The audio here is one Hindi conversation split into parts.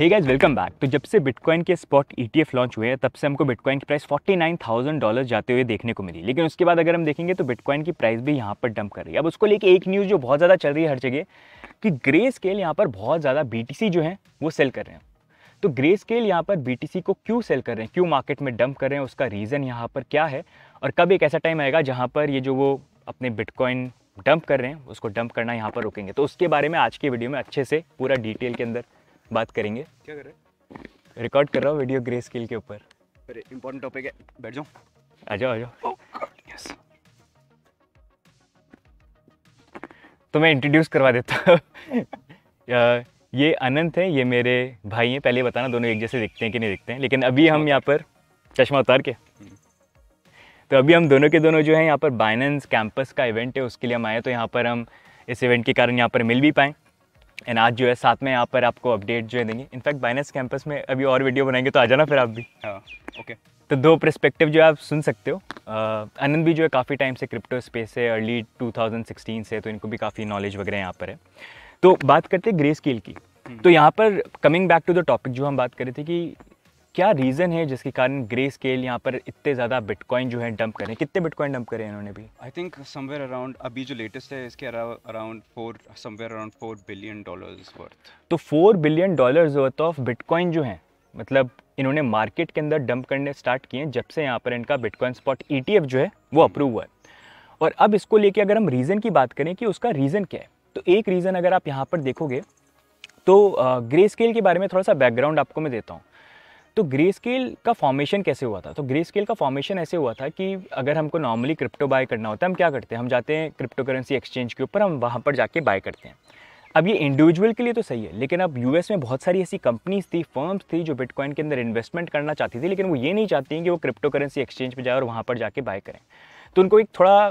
हे है वेलकम बैक तो जब से बिटकॉइन के स्पॉट ईटीएफ लॉन्च हुए हैं तब से हमको बिटकॉइन की प्राइस 49,000 डॉलर जाते हुए देखने को मिली लेकिन उसके बाद अगर हम देखेंगे तो बिटकॉइन की प्राइस भी यहाँ पर डंप कर रही है अब उसको लेके एक न्यूज़ जो बहुत ज़्यादा चल रही है हर जगह कि ग्रे स्केल यहाँ पर बहुत ज़्यादा बी जो है वो सेल कर रहे हैं तो ग्रे स्केल यहाँ पर बी को क्यों सेल कर रहे हैं क्यों मार्केट में डंप कर रहे हैं उसका रीज़न यहाँ पर क्या है और कब एक ऐसा टाइम आएगा जहाँ पर ये जो वो अपने बिटकॉइन डंप कर रहे हैं उसको डंप करना यहाँ पर रुकेंगे तो उसके बारे में आज के वीडियो में अच्छे से पूरा डिटेल के अंदर बात करेंगे क्या कर रहे हैं रिकॉर्ड कर रहा हूँ वीडियो ग्रे स्किल के ऊपर अरे इम्पोर्टेंट टॉपिक है बैठ जाओ आ जाओ आ जाओ oh तो मैं इंट्रोड्यूस करवा देता हूँ ये अनंत है ये मेरे भाई हैं पहले बताना दोनों एक जैसे दिखते हैं कि नहीं दिखते हैं लेकिन अभी हम यहाँ पर चश्मा उतार के हम्म। तो अभी हम दोनों के दोनों जो है यहाँ पर बाइनेंस कैंपस का इवेंट है उसके लिए हम आए तो यहाँ पर हम इस इवेंट के कारण यहाँ पर मिल भी पाएँ एंड आज जो है साथ में यहाँ पर आपको अपडेट जो है देंगे इनफैक्ट बाइनेस कैंपस में अभी और वीडियो बनाएंगे तो आ जाना फिर आप भी हाँ ओके तो दो प्रस्पेक्टिव जो है आप सुन सकते हो आनंद भी जो है काफ़ी टाइम से क्रिप्टो स्पेस है अर्ली 2016 से तो इनको भी काफ़ी नॉलेज वगैरह यहाँ पर है तो बात करते हैं ग्रे स्केल की हम्म। तो यहाँ पर coming back to the topic जो हम बात कर रहे थे कि क्या रीज़न है जिसके कारण ग्रे स्केल यहाँ पर इतने ज़्यादा बिटकॉइन जो है डंप करें कितने बिटकॉइन डंप करें इन्होंने भी आई थिंक समवेयर अराउंड अभी जो लेटेस्ट है इसके around four somewhere around four billion dollars worth तो four billion dollars worth of bitcoin जो है मतलब इन्होंने मार्केट के अंदर डंप करने स्टार्ट किए जब से यहाँ पर इनका बिटकॉइन स्पॉट ई जो है वो अप्रूव हुआ है और अब इसको लेके अगर हम रीज़न की बात करें कि उसका रीज़न क्या है तो एक रीज़न अगर आप यहाँ पर देखोगे तो ग्रे स्केल के बारे में थोड़ा सा बैकग्राउंड आपको मैं देता हूँ तो ग्रे स्केल का फॉर्मेशन कैसे हुआ था तो ग्रे स्केल का फॉर्मेशन ऐसे हुआ था कि अगर हमको नॉर्मली क्रिप्टो बाय करना होता है हम क्या करते हैं हम जाते हैं क्रिप्टो करेंसी एक्सचेंज के ऊपर हम वहाँ पर जाके बाय करते हैं अब ये इंडिविजुअल के लिए तो सही है लेकिन अब यूएस में बहुत सारी ऐसी कंपनीज थी फर्म्स थी जो बिटकॉइन के अंदर इन्वेस्टमेंट करना चाहती थी लेकिन वो ये नहीं चाहती हैं कि वो क्रिप्टो करेंसी एक्सचेंज पर जाए और वहाँ पर जाके बाय करें तो उनको एक थोड़ा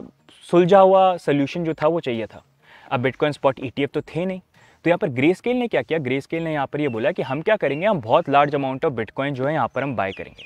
सुलझा हुआ सोल्यूशन जो था वो चाहिए था अब बिटकॉइन स्पॉट ई तो थे नहीं तो यहाँ पर ग्रे स्केल ने क्या किया ग्रे स्केल ने यहाँ पर ये बोला कि हम क्या करेंगे हम बहुत लार्ज अमाउंट ऑफ बिटकॉइन जो है यहाँ पर हम बाय करेंगे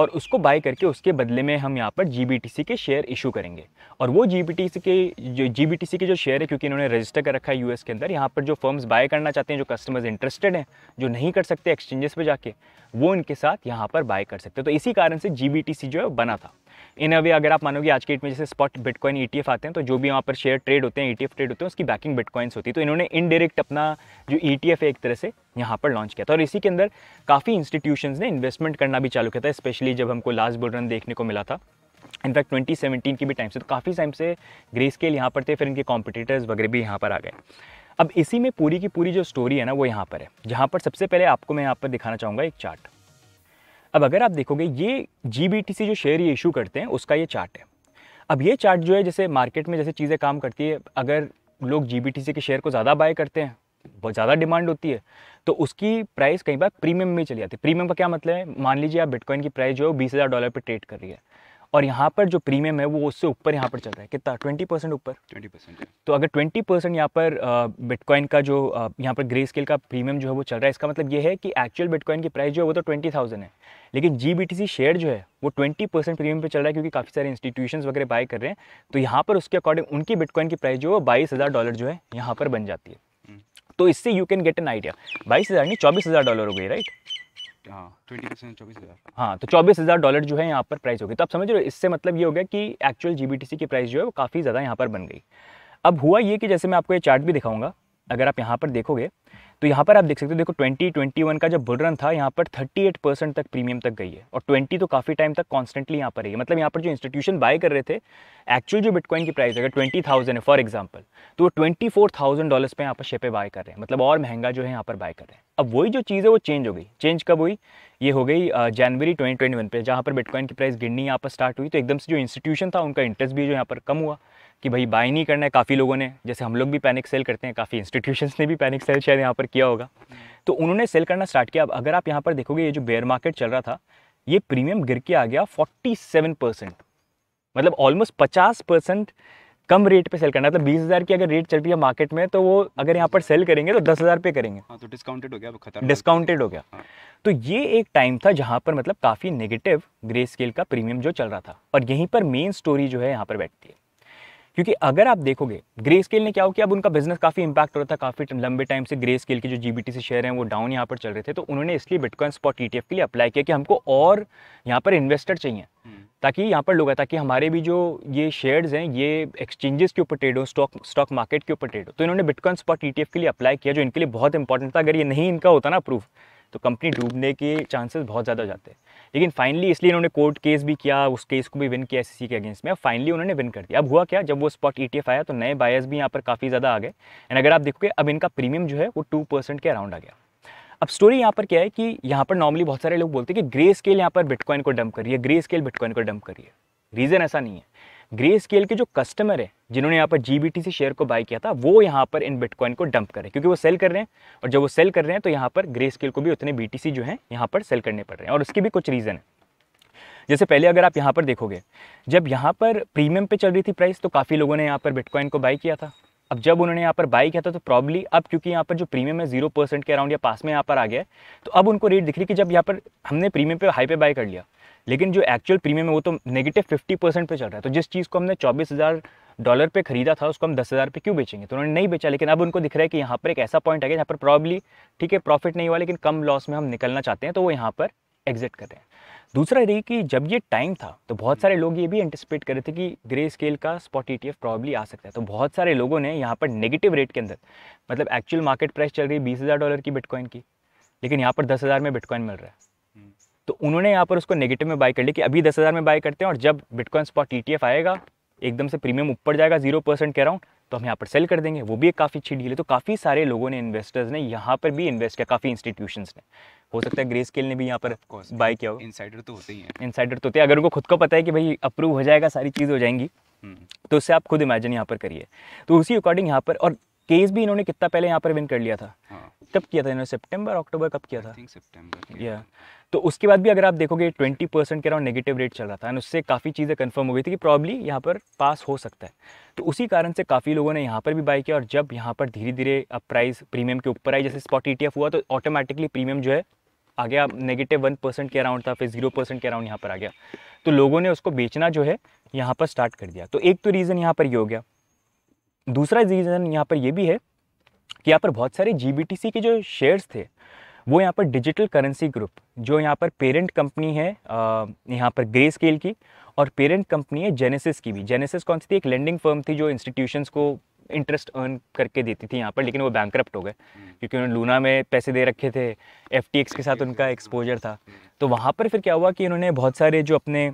और उसको बाय करके उसके बदले में हम यहाँ पर जी के शेयर इशू करेंगे और वो जी के जो जी के जो शेयर है क्योंकि इन्होंने रजिस्टर कर रखा है यूएस के अंदर यहाँ पर जो फर्म्स बाय करना चाहते हैं जो कस्टमर्स इंटरेस्टेड हैं जो नहीं कर सकते एक्सचेंजेस पर जाके वो इनके साथ यहाँ पर बाय कर सकते तो इसी कारण से जी जो है बना था इन अवे अगर आप मानोगे आज के डेट में जैसे स्पॉट बिटकॉइन ई आते हैं तो जो भी वहाँ पर शेयर ट्रेड होते हैं ई e ट्रेड होते हैं उसकी बैकिंग बिटकॉइंस होती है तो इन्होंने इनडायरेक्ट अपना जो ई e है एक तरह से यहाँ पर लॉन्च किया था और इसी के अंदर काफ़ी इंस्टीट्यूशन ने इन्वेस्टमेंट करना भी चालू किया था स्पेशली जब हमको लास्ट बुल रन देखने को मिला था इनफैक्ट 2017 की भी टाइम से तो काफ़ी टाइम से ग्रे स्केल यहाँ पर थे फिर इनके कॉम्पिटिटर्स वगैरह भी यहाँ पर आ गए अब इसी में पूरी की पूरी जो स्टोरी है ना वो यहाँ पर है जहाँ पर सबसे पहले आपको मैं यहाँ पर दिखाना चाहूँगा एक चार्ट अब अगर आप देखोगे ये जी जो शेयर ये इशू करते हैं उसका ये चार्ट है अब ये चार्ट जो है जैसे मार्केट में जैसे चीज़ें काम करती है अगर लोग जी के शेयर को ज़्यादा बाय करते हैं बहुत ज़्यादा डिमांड होती है तो उसकी प्राइस कई बार प्रीमियम में चली जाती है प्रीमियम का क्या मतलब है मान लीजिए आप बिटकॉइन की प्राइस जो है बीस हज़ार डॉलर पर ट्रेड कर रही है और यहाँ पर जो प्रीमियम है वो उससे ऊपर यहाँ पर चल रहा है कितना ट्वेंटी परसेंट ऊपर ट्वेंटी परसेंट तो अगर ट्वेंटी परसेंट यहाँ पर बिटकॉइन का जो यहाँ पर ग्रे स्केल का प्रीमियम जो है वो चल रहा है इसका मतलब ये है कि एक्चुअल बिटकॉइन की प्राइस जो है वो तो ट्वेंटी थाउजेंड है लेकिन जी शेयर जो है वो ट्वेंटी परसेंट प्रीमियम पर चल रहा है क्योंकि काफ़ी सारे इंस्टीट्यूशन वगैरह बाय कर रहे हैं तो यहाँ पर उसके अकॉर्डिंग उनकी बिटकॉइन की प्राइस जो है वो बाईस हज़ार डॉलर जो है यहाँ पर बन जाती है हम्म। तो इससे you can get an idea बाईस हज़ार नहीं चौबीस हज़ार डॉलर हो गई राइट हाँ, हाँ तो चौबीस हज़ार डॉलर जो है यहाँ पर प्राइस हो गई तो आप समझ रहे हो इससे मतलब ये हो गया कि एक्चुअल जी की प्राइस जो है वो काफ़ी ज़्यादा यहाँ पर बन गई अब हुआ ये कि जैसे मैं आपको ये चार्ट भी दिखाऊंगा अगर आप यहाँ पर देखोगे तो यहाँ पर आप देख सकते हो देखो 2021 का जब बुलरन था यहाँ पर 38 परसेंट तक प्रीमियम तक गई है और 20 तो काफ़ी टाइम तक कॉन्स्टेंटली यहाँ पर रही है मतलब यहाँ पर जो इंस्टीट्यूशन बाय कर रहे थे एक्चुअल जो बिटकॉइन की प्राइस अगर ट्वेंटी थाउजेंड है फॉर एग्जाम्पल तो वो ट्वेंटी फोर थाउजेंड डॉलर्स पर यहाँ पर शेपे बाय कर रहे हैं मतलब और महंगा जो है यहाँ पर बाय कर रहे हैं अब वही जो चीज़ है वो चेंज हो गई चेंज कब हुई ये हो गई जनवरी वन पर जहाँ पर बिटकॉइन की प्राइस गिरनी यहाँ पर स्टार्ट हुई तो एकदम से जो इंस्टीट्यूशन था उनका इंटरेस्ट भी जो यहाँ पर कम हुआ कि भाई बाय नहीं करना है काफ़ी लोगों ने जैसे हम लोग भी पैनिक सेल करते हैं काफ़ी इंस्टीट्यूशंस ने भी पैनिक सेल शायद यहाँ पर किया होगा तो उन्होंने सेल करना स्टार्ट किया अब अगर आप यहाँ पर देखोगे ये जो बेयर मार्केट चल रहा था ये प्रीमियम गिर के आ गया 47 परसेंट मतलब ऑलमोस्ट 50 परसेंट कम रेट पे सेल करना मतलब बीस हज़ार की अगर रेट चल रही है मार्केट में तो वो अगर यहाँ पर सेल करेंगे तो दस हज़ार पे करेंगे हाँ, तो डिस्काउंटेड हो गया खतरा डिस्काउंटेड हो गया हाँ। तो ये एक टाइम था जहाँ पर मतलब काफ़ी नेगेटिव ग्रे स्केल का प्रीमियम जो चल रहा था और यहीं पर मेन स्टोरी जो है यहाँ पर बैठती है क्योंकि अगर आप देखोगे ग्रे स्केल ने क्या हो कि अब उनका बिजनेस काफ़ी इंपैक्ट हो रहा था काफ़ी लंबे टाइम से ग्रे स्केल के जो जी से शेयर हैं वो डाउन यहाँ पर चल रहे थे तो उन्होंने इसलिए बिटकॉइन स्पॉट ई के लिए अप्लाई किया कि हमको और यहाँ पर इन्वेस्टर चाहिए हम्म। ताकि यहाँ पर लोग ताकि हमारे भी जो ये शेयर्स हैं ये एक्सचेंजेस के ऊपर ट्रेड हो स्टॉक स्टॉक मार्केट के ऊपर ट्रेड हो तो इन्होंने बिटकॉइन स्पॉट ईटीएफ के लिए अप्लाई किया जो इनके लिए बहुत इंपॉर्टेंट था अगर ये नहीं इनका होता ना प्रूफ तो कंपनी डूबने के चांसेस बहुत ज़्यादा जाते हैं लेकिन फाइनली इसलिए इन्होंने कोर्ट केस भी किया उस केस को भी विन किया एस e के अगेंस्ट में फाइनली उन्होंने विन कर दिया अब हुआ क्या जब वो स्पॉट ई e आया तो नए बायर्स भी यहाँ पर काफ़ी ज़्यादा आ गए एंड अगर आप देखोगे अब इनका प्रीमियम जो है वो टू के अराउंड आ गया अब स्टोरी यहाँ पर क्या है कि यहाँ पर नॉर्मली बहुत सारे लोग बोलते हैं कि ग्रे स्केल यहाँ पर बिटकॉइन को डंप करिए ग्रे स्केल बिटकॉइन को डंप करिए रीज़न ऐसा नहीं है ग्रे स्केल के जो कस्टमर है जिन्होंने यहाँ पर जी से शेयर को बाय किया था वो यहाँ पर इन बिटकॉइन को डंप करें क्योंकि वो सेल कर रहे हैं और जब वो सेल कर रहे हैं तो यहाँ पर ग्रे स्केल को भी उतने बी जो है यहाँ पर सेल करने पड़ रहे हैं और उसके भी कुछ रीज़न है जैसे पहले अगर आप यहाँ पर देखोगे जब यहाँ पर प्रीमियम पे चल रही थी प्राइस तो काफ़ी लोगों ने यहाँ पर बिटकॉइन को बाई किया था अब जब उन्होंने यहाँ पर बाई किया था तो प्रॉब्ली अब क्योंकि यहाँ पर जो प्रीमियम है जीरो परसेंट के अराउंड या पास में यहाँ पर आ गया है तो अब उनको रेट दिख रही कि जब यहाँ पर हमने प्रीमियम पे हाई पे बाई कर लिया लेकिन जो एक्चुअल प्रीमियम है वो तो नेगेटिव फिफ्टी परसेंट पर चल रहा है तो जिस चीज़ को हमने चौबीस हज़ार डॉलर पे खरीदा था उसको हम दस हज़ार पे क्यों बेचेंगे तो उन्होंने नहीं बेचा लेकिन अब उनको दिख रहा है कि यहाँ पर एक ऐसा पॉइंट आ गया जहाँ पर प्रॉब्ली ठीक है प्रॉफिट नहीं हुआ लेकिन कम लॉस में हम निकलना चाहते हैं तो वो यहाँ पर एग्जिट कर रहे हैं दूसरा ये कि जब ये टाइम था तो बहुत सारे लोग ये भी एंटिसिपेट कर रहे थे कि ग्रे स्केल का स्पॉट ई टी प्रॉब्ली आ सकता है तो बहुत सारे लोगों ने यहाँ पर नेगेटिव रेट के अंदर मतलब एक्चुअल मार्केट प्राइस चल रही है बीस हज़ार डॉलर की बिटकॉइन की लेकिन यहाँ पर दस हज़ार में बिटकॉइन मिल रहा है तो उन्होंने यहाँ पर उसको नेगेटिव में बाय कर लिया कि अभी दस हज़ार में बाई करते हैं और जब बिटकॉइन स्पॉट ई आएगा एकदम से प्रीमियम ऊपर जाएगा जीरो परसेंट रहा अराउंड तो हम यहाँ पर सेल कर देंगे वो भी एक काफ़ी अच्छी डील है तो काफ़ी सारे लोगों ने इन्वेस्टर्स ने यहाँ पर भी इन्वेस्ट किया काफ़ी इंस्टीट्यूशंस ने हो सकता है ग्रे स्केल ने भी यहाँ पर बाई किया होगा इनसाइडर तो होते ही हैं इनसाइडर तो होते हैं अगर उनको खुद को पता है कि भाई अप्रूव हो जाएगा सारी चीज़ हो जाएंगी हम्म। तो उससे आप खुद इमेजिन यहाँ पर करिए तो उसी अकॉर्डिंग यहाँ पर और केस भी इन्होंने कितना पहले यहाँ पर विन कर लिया था हाँ। कब किया था इन्होंने सितंबर अक्टूबर कब किया था सितंबर या तो उसके बाद भी अगर आप देखोगे ट्वेंटी परसेंट के अराउंड नेगेटिव रेट चल रहा था एंड उससे काफ़ी चीज़ें कंफर्म हो गई थी कि प्रॉब्ली यहाँ पर पास हो सकता है तो उसी कारण से काफ़ी लोगों ने यहाँ पर भी बाई किया और जब यहाँ पर धीरे धीरे अब प्राइस प्रीमियम के ऊपर आई जैसे स्पॉट ई e हुआ तो ऑटोमेटिकली प्रीमियम जो है आ गया नेगेटिव वन परसेंट के अराउंड था फिर जीरो परसेंट के अराउंड यहाँ पर आ गया तो लोगों ने उसको बेचना जो है यहाँ पर स्टार्ट कर दिया तो एक तो रीज़न यहाँ पर ये यह हो गया दूसरा रीज़न यहाँ पर ये भी है कि यहाँ पर बहुत सारे जी के जो शेयर्स थे वो यहाँ पर डिजिटल करेंसी ग्रुप जो यहाँ पर पेरेंट कंपनी है यहाँ पर ग्रे स्केल की और पेरेंट कंपनी है जेनेसिस की भी जेनेसिस कौन सी थी एक लेंडिंग फर्म थी जो इंस्टीट्यूशंस को इंटरेस्ट अर्न करके देती थी यहाँ पर लेकिन वो बैंक हो गए क्योंकि उन्होंने लूना में पैसे दे रखे थे एफ के साथ उनका एक्सपोजर था तो वहाँ पर फिर क्या हुआ कि इन्होंने बहुत सारे जो अपने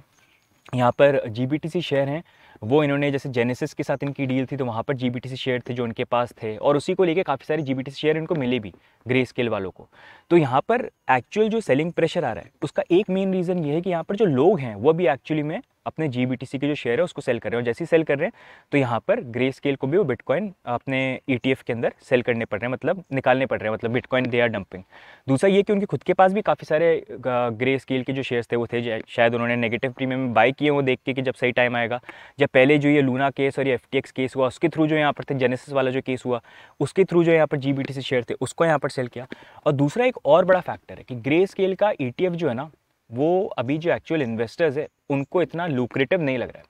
यहाँ पर जी शेयर हैं वो इन्होंने जैसे जेनेसिस के साथ इनकी डील थी तो वहाँ पर जी शेयर थे जो इनके पास थे और उसी को लेके काफ़ी सारे जी शेयर इनको मिले भी ग्रे स्केल वालों को तो यहाँ पर एक्चुअल जो सेलिंग प्रेशर आ रहा है उसका एक मेन रीज़न ये है कि यहाँ पर जो लोग हैं वो भी एक्चुअली में अपने जी के जो शेयर है उसको सेल कर रहे हैं और जैसे ही सेल कर रहे हैं तो यहाँ पर ग्रे स्केल को भी वो बिटकॉइन अपने ई e के अंदर सेल करने पड़ रहे हैं मतलब निकालने पड़ रहे हैं मतलब बिटकॉइन दे आर डंपिंग दूसरा ये कि उनके खुद के पास भी काफ़ी सारे ग्रे स्केल के जो शेयर्स थे वो थे शायद उन्होंने नेगेटिव प्रीमियम में बाई किए वो देख के कि जब सही टाइम आएगा जब पहले जो ये लूना केस और ये एफ केस हुआ उसके थ्रू जो यहाँ पर थे जेनेसिस वाला जो केस हुआ उसके थ्रू जो यहाँ पर जी शेयर थे उसको यहाँ पर सेल किया और दूसरा एक और बड़ा फैक्टर है कि ग्रे स्केल का ई e जो है ना वो अभी जो एक्चुअल इन्वेस्टर्स है उनको इतना लुक्रेटिव नहीं लग रहा है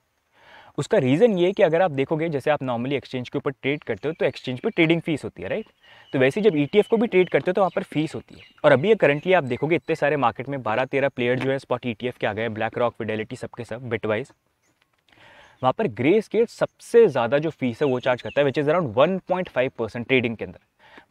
उसका रीज़न ये है कि अगर आप देखोगे जैसे आप नॉर्मली एक्सचेंज के ऊपर ट्रेड करते हो तो एक्सचेंज पर ट्रेडिंग फीस होती है राइट तो वैसे जब ई e को भी ट्रेड करते हो तो वहाँ पर फीस होती है और अभी करंटली आप देखोगे इतने सारे मार्केट में बारह तेरह प्लेयर जो है स्पॉट ई के आ गए ब्लैक रॉक फिडेलिटी सबके सब बिटवाइज वहाँ पर ग्रे स्केल सबसे ज़्यादा जो फीस है वो चार्ज करता है which is around one point five percent trading के अंदर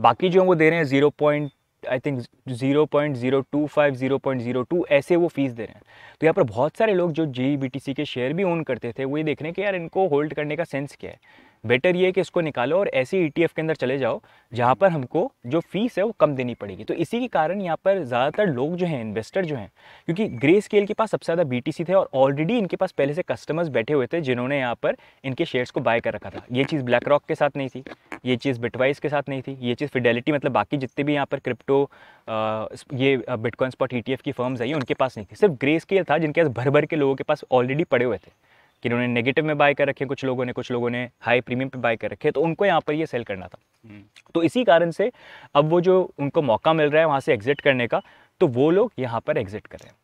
बाकी जो वो दे रहे हैं zero point I think zero point zero two five zero point zero two ऐसे वो फीस दे रहे हैं तो यहाँ पर बहुत सारे लोग जो जी बी टी सी के शेयर भी ओन करते थे वो ये देख रहे हैं कि यार इनको होल्ड करने का सेंस क्या है बेटर ये है कि इसको निकालो और ऐसी ई e के अंदर चले जाओ जहाँ पर हमको जो फीस है वो कम देनी पड़ेगी तो इसी के कारण यहाँ पर ज़्यादातर लोग जो हैं इन्वेस्टर जो हैं क्योंकि ग्रे स्केल के पास सबसे ज़्यादा बी थे और ऑलरेडी इनके पास पहले से कस्टमर्स बैठे हुए थे जिन्होंने यहाँ पर इनके शेयर्स को बाय कर रखा था ये चीज़ ब्लैक रॉक के साथ नहीं थी ये चीज़ बिटवाइस के साथ नहीं थी ये चीज़ फिडेलिटी मतलब बाकी जितने भी यहाँ पर क्रिप्टो ये बिटकॉइन स्पॉट ई की फर्म्स आई उनके पास नहीं थी सिर्फ ग्रे स्केल था जिनके पास भर भर के लोगों के पास ऑलरेडी पड़े हुए थे कि उन्होंने नेगेटिव में बाय कर रखे कुछ लोगों ने कुछ लोगों ने हाई प्रीमियम पे बाय कर रखे तो उनको यहाँ पर ये सेल करना था हम्म। तो इसी कारण से अब वो जो उनको मौका मिल रहा है वहाँ से एग्जिट करने का तो वो लोग यहाँ पर एग्जिट कर रहे हैं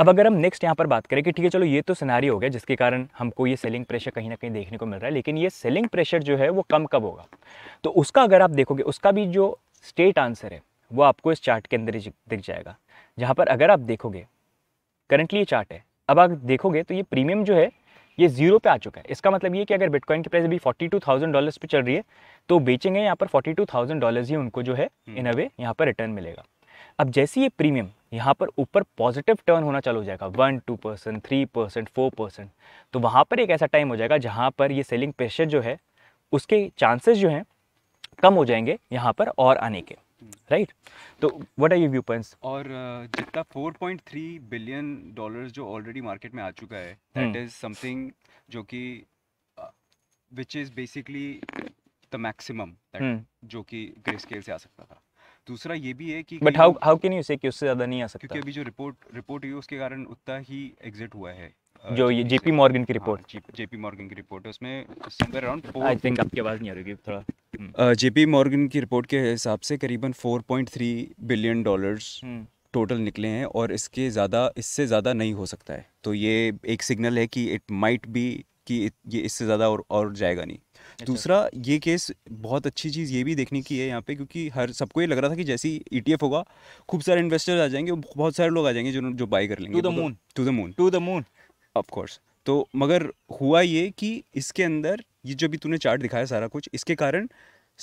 अब अगर हम नेक्स्ट यहाँ पर बात करें कि ठीक है चलो ये तो सिनारी हो गया जिसके कारण हमको ये सेलिंग प्रेशर कहीं ना कहीं देखने को मिल रहा है लेकिन ये सेलिंग प्रेशर जो है वो कम कब होगा तो उसका अगर आप देखोगे उसका भी जो स्टेट आंसर है वो आपको इस चार्ट के अंदर दिख जाएगा जहाँ पर अगर आप देखोगे करंटली ये चार्ट है अब आप देखोगे तो ये प्रीमियम जो है ये जीरो पे आ चुका है इसका मतलब ये कि अगर बिटकॉइन की प्राइस अभी फोर्टी टू थाउजेंड डॉलर्स पे चल रही है तो बेचेंगे यहाँ पर फोर्टी टू थाउजेंड डॉलर ही उनको जो है इन हम्म। अवे यहाँ पर रिटर्न मिलेगा अब जैसे ये प्रीमियम यहाँ पर ऊपर पॉजिटिव टर्न होना चालू हो जाएगा one two percent three percent four percent तो वहाँ पर एक ऐसा टाइम हो जाएगा जहाँ पर ये सेलिंग प्रेशर जो है उसके चांसेस जो हैं कम हो जाएंगे यहाँ पर और आने के राइट तो what are your view points और uh, जितना 4.3 बिलियन डॉलर्स जो ऑलरेडी मार्केट में आ चुका है दैट इज समथिंग जो कि which is basically the maximum जो कि ग्रे स्केल से आ सकता था दूसरा ये भी है कि but how how can you say कि उससे ज्यादा नहीं आ सकता क्योंकि अभी जो रिपोर्ट रिपोर्ट हुई उसके कारण उतना ही एग्जिट हुआ है Uh, जो ये जेपी मॉर्गन की रिपोर्ट जेपी मॉर्गन की रिपोर्ट है उसमें समवेयर अराउंड आई थिंक आपकी आवाज़ नहीं आ रही थोड़ा जेपी uh, मॉर्गन हम्म। की रिपोर्ट के हिसाब से करीबन 4.3 बिलियन डॉलर्स टोटल निकले हैं और इसके ज़्यादा इससे ज़्यादा नहीं हो सकता है तो ये एक सिग्नल है कि इट माइट बी कि ये इससे ज़्यादा और और जाएगा नहीं अच्छा। दूसरा ये केस बहुत अच्छी चीज़ ये भी देखने की है यहाँ पे क्योंकि हर सबको ये लग रहा था कि जैसे ही ई e होगा खूब सारे इन्वेस्टर्स आ जाएंगे बहुत सारे लोग आ जाएंगे जो जो बाई कर लेंगे to the moon to the moon to the moon of course तो मगर हुआ ये कि इसके अंदर ये जो भी तूने चार्ट दिखाया सारा कुछ इसके कारण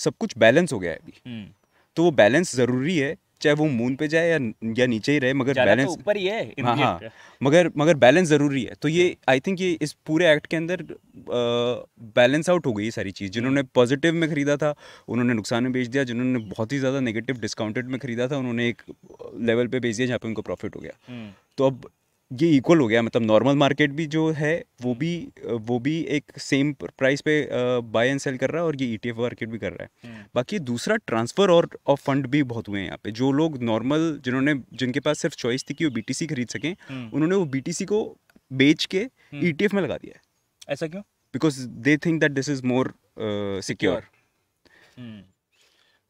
सब कुछ बैलेंस हो गया है अभी हम्म। तो वो बैलेंस ज़रूरी है चाहे वो मून पे जाए या या नीचे ही रहे मगर बैलेंस तो ऊपर ही है हाँ हाँ मगर मगर बैलेंस ज़रूरी है तो ये आई थिंक ये इस पूरे एक्ट के अंदर बैलेंस आउट हो गई सारी चीज़ जिन्होंने पॉजिटिव में ख़रीदा था उन्होंने नुकसान में बेच दिया जिन्होंने बहुत ही ज़्यादा नेगेटिव डिस्काउंटेड में ख़रीदा था उन्होंने एक लेवल पे बेच दिया जहाँ पे उनको प्रॉफिट हो गया हम्म। तो अब ये इक्वल हो गया मतलब नॉर्मल मार्केट भी जो है वो भी वो भी एक सेम प्राइस पे बाय एंड सेल कर रहा है और ये ईटीएफ e मार्केट भी कर रहा है हम्म। बाकी दूसरा ट्रांसफ़र और ऑफ फंड भी बहुत हुए हैं यहाँ पे जो लोग नॉर्मल जिन्होंने जिनके पास सिर्फ चॉइस थी कि वो बीटीसी खरीद सकें हम्म। उन्होंने वो बी को बेच के ई हम्म। e में लगा दिया है ऐसा क्यों because they think that this is more secure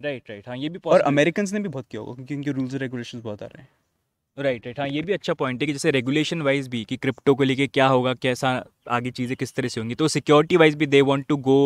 right right हाँ ये भी और अमेरिकन ने भी बहुत किया होगा क्योंकि उनके रूल्स एंड रेगुलेशन बहुत आ रहे हैं राइट राइट हाँ ये भी अच्छा पॉइंट है कि जैसे रेगुलेशन वाइज भी कि क्रिप्टो को लेके क्या होगा कैसा आगे चीज़ें किस तरह से होंगी तो सिक्योरिटी वाइज भी they want to go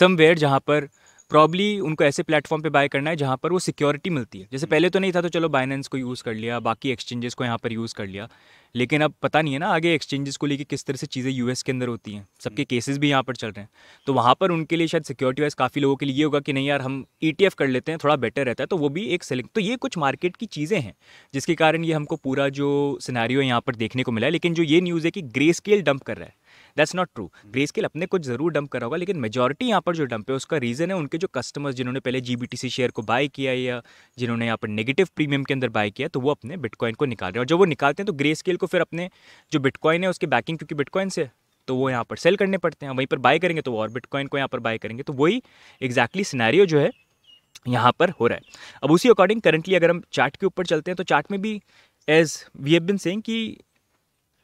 somewhere जहाँ पर प्रॉब्ली उनको ऐसे प्लेटफॉर्म पे बाय करना है जहाँ पर वो सिक्योरिटी मिलती है जैसे हम्म। पहले तो नहीं था तो चलो बाइनेंस को यूज़ कर लिया बाकी एक्सचेंजेस को यहाँ पर यूज़ कर लिया लेकिन अब पता नहीं है ना आगे एक्सचेंजेस को लेके किस तरह से चीज़ें यूएस के अंदर होती हैं सबके केसेस हम्म। भी यहाँ पर चल रहे हैं तो वहाँ पर उनके लिए शायद सिक्योरिटी वाइज काफ़ी लोगों के लिए होगा कि नहीं यार हम ई e कर लेते हैं थोड़ा बेटर रहता है तो वो भी एक सेलिंग तो ये कुछ मार्केट की चीज़ें हैं जिसके कारण ये हमको पूरा जो सिनारी यहाँ पर देखने को मिला है लेकिन जो ये न्यूज़ है कि ग्रे स्केल डंप कर रहा है that's not true Grayscale अपने कुछ जरूर डंप करा होगा लेकिन मेजोरिटी यहाँ पर जो डंप है उसका रीज़न है उनके जो कस्टमर्स जिन्होंने पहले जी शेयर को बाय किया या जिन्होंने यहाँ पर नेगेटिव प्रीमियम के अंदर बाय किया तो वो अपने बिटकॉइन को निकाल रहे हैं और जब वो निकालते हैं तो ग्रे स्केल को फिर अपने जो बिटकॉइन है उसके बैकिंग क्योंकि बिटकॉइन से तो वो यहाँ पर सेल करने पड़ते हैं वहीं पर बाय करेंगे तो और बिटकॉइन को यहाँ पर बाय करेंगे तो वही एग्जैक्टली सिनेरियो जो है यहाँ पर हो रहा है अब उसी अकॉर्डिंग करंटली अगर हम चार्ट के ऊपर चलते हैं तो चार्ट में भी as we have been saying कि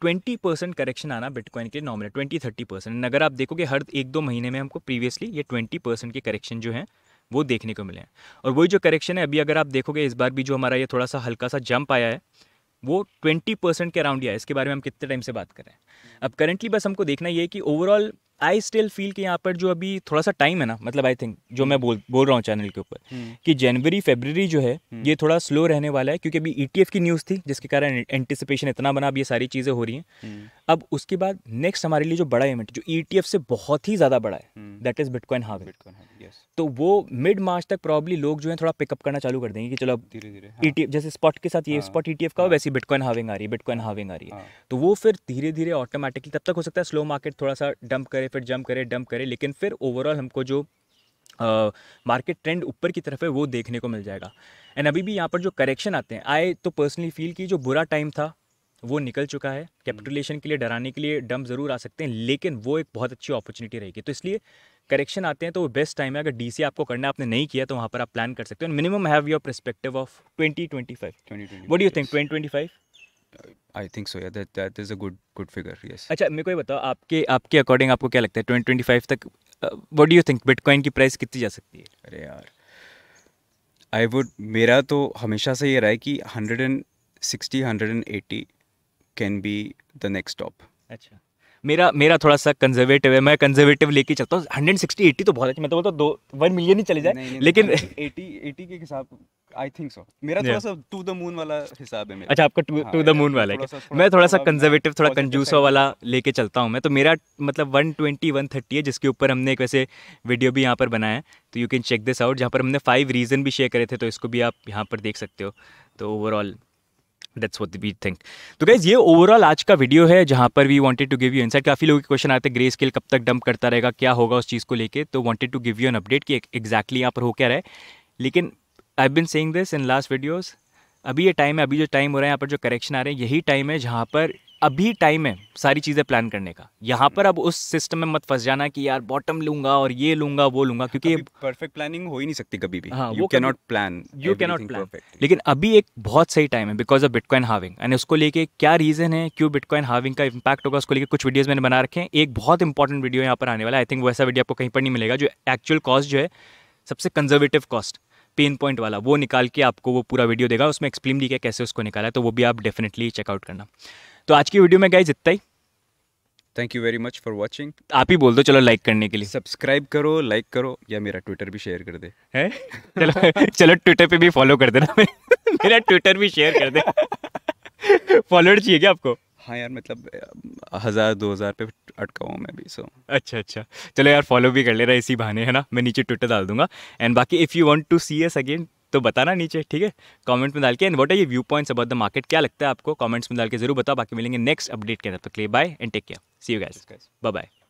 ट्वेंटी परसेंट करेक्शन आना बिटकॉइन के नॉर्मल ट्वेंटी थर्टी परसेंट अगर आप देखोगे हर एक दो महीने में हमको प्रीवियसली ये ट्वेंटी परसेंट के करेक्शन जो है वो देखने को मिले हैं और वही जो करेक्शन है अभी अगर आप देखोगे इस बार भी जो हमारा ये थोड़ा सा हल्का सा जंप आया है वो ट्वेंटी परसेंट के अराउंड ही है इसके बारे में हम कितने टाइम से बात कर रहे हैं अब करेंटली बस हमको देखना ये है कि ओवरऑल आई स्टिल फील कि यहाँ पर जो अभी थोड़ा सा टाइम है ना मतलब आई थिंक जो मैं बोल बोल रहा हूँ चैनल के ऊपर हम्म। कि जनवरी फेबररी जो है हम्म। ये थोड़ा स्लो रहने वाला है क्योंकि अभी ई e की न्यूज़ थी जिसके कारण एंटिसिपेशन इतना बना अब ये सारी चीज़ें हो रही हैं हम्म। अब उसके बाद नेक्स्ट हमारे लिए जो बड़ा इवेंट जो ई e से बहुत ही ज़्यादा बड़ा है दैट इज़ बिटकॉइन हाव तो वो मिड मार्च तक प्रॉब्ली लोग जो है थोड़ा पिकअप करना चालू कर देंगे कि चलो अब धीरे धीरे हाँ। e जैसे स्पॉट के साथ ये स्पॉट हाँ। ई का हाँ। वैसे बिटकॉइन हाविंग आ रही है बिटकॉइन हाविंग आ रही है तो वो फिर धीरे धीरे ऑटोमेटिकली तब तक हो सकता है स्लो मार्केट थोड़ा सा डंप करे फिर जंप करे डंप करे लेकिन फिर ओवरऑल हमको जो मार्केट ट्रेंड ऊपर की तरफ है वो देखने को मिल जाएगा एंड अभी भी यहाँ पर जो करेक्शन आते हैं आए तो पर्सनली फील कि जो बुरा टाइम था वो निकल चुका है कैपिटुलेशन हम्म। के लिए डराने के लिए डम ज़रूर आ सकते हैं लेकिन वो एक बहुत अच्छी अपॉर्चुनिटी रहेगी तो इसलिए करेक्शन आते हैं तो वो बेस्ट टाइम है अगर डीसी आपको करना आपने नहीं किया तो वहाँ पर आप प्लान कर सकते हो minimum have your perspective of twenty twenty five do you think twenty twenty five I think so that that is a good good figure yes अच्छा मेरे को ये बताओ आपके आपके अकॉर्डिंग आपको क्या लगता है ट्वेंटी ट्वेंटी फाइव तक what do you think bitcoin की प्राइस कितनी जा सकती है अरे यार आई वुड मेरा तो हमेशा से ये रहा है कि hundred and sixty hundred and eighty can be the next top अच्छा मेरा मेरा थोड़ा सा कंजर्वेटिव है मैं कंजर्वेटिव लेके चलता हूँ हंड्रेड सिक्सटी एट्टी तो बहुत अच्छा मैं तो बोलता हूँ दो वन मिलियन ही चले जाए लेकिन एटी एटी के हिसाब आई थिंक सो मेरा थोड़ा सा टू द मून वाला हिसाब है मेरा अच्छा आपका टू टू द मून वाला है मैं थोड़ा सा कंजर्वेटिव थोड़ा कंजूसा वाला लेके चलता हूँ मैं तो मेरा मतलब वन ट्वेंटी वन थर्टी है जिसके ऊपर हमने एक वैसे वीडियो भी यहाँ पर बनाया है तो you can check this out जहाँ पर हमने फाइव रीज़न भी शेयर करे थे तो इसको भी आप यहाँ पर देख सकते हो तो overall that's what we think तो गाइज ये ओवरऑल आज का वीडियो है जहाँ पर we wanted to give you insight काफ़ी लोगों के क्वेश्चन आते हैं ग्रे स्केल कब तक डंप करता रहेगा क्या होगा उस चीज़ को लेकर तो wanted to give you an update कि एक्जैक्टली यहाँ पर हो क्या रहे लेकिन I been saying this in last videos अभी ये टाइम है अभी जो टाइम हो रहा है यहाँ पर जो करेक्शन आ रहे हैं यही टाइम है जहाँ पर अभी टाइम है सारी चीज़ें प्लान करने का यहाँ पर अब उस सिस्टम में मत फंस जाना कि यार बॉटम लूंगा और ये लूंगा वो लूंगा क्योंकि परफेक्ट प्लानिंग हो ही नहीं सकती कभी भी you can not plan you can not plan लेकिन अभी एक बहुत सही टाइम है because of bitcoin halving and उसको लेके क्या रीज़न है क्यों बिटकॉइन हाविंग का इम्पैक्ट होगा उसको लेकर कुछ वीडियोज़ मैंने बना रखे हैं एक बहुत इंपॉर्टेंट वीडियो यहाँ पर आने वाला आई थिंक वैसा वीडियो आपको कहीं पर नहीं मिलेगा जो एक्चुअल कॉस्ट जो है सबसे कंजर्वेटिव कॉस्ट पेन पॉइंट वाला वो निकाल के आपको वो पूरा वीडियो देगा उसमें एक्सप्लेन भी किया कैसे उसको निकाला तो वो भी आप डेफिनेटली चेकआउट करना तो आज की वीडियो में गाइज इतना ही thank you very much for watching आप ही बोल दो चलो लाइक करने के लिए सब्सक्राइब करो लाइक करो या मेरा ट्विटर भी शेयर कर दे है चलो चलो ट्विटर पे भी फॉलो कर देना मेरा ट्विटर भी शेयर कर दे फॉलोअर चाहिए क्या आपको हाँ यार मतलब हज़ार दो हज़ार पे अटकाऊँ मैं भी सो अच्छा अच्छा चलो यार फॉलो भी कर ले रहा इसी बहाने है ना मैं नीचे ट्विटर डाल दूंगा एंड बाकी if you want to see us again तो बताना नीचे ठीक है कमेंट में डाल के एंड वट आर ये view points about the market क्या लगता है आपको कमेंट्स में डाल के जरूर बताओ बाकी मिलेंगे नेक्स्ट अपडेट के अंदर तो clear bye and take care see you guys bye bye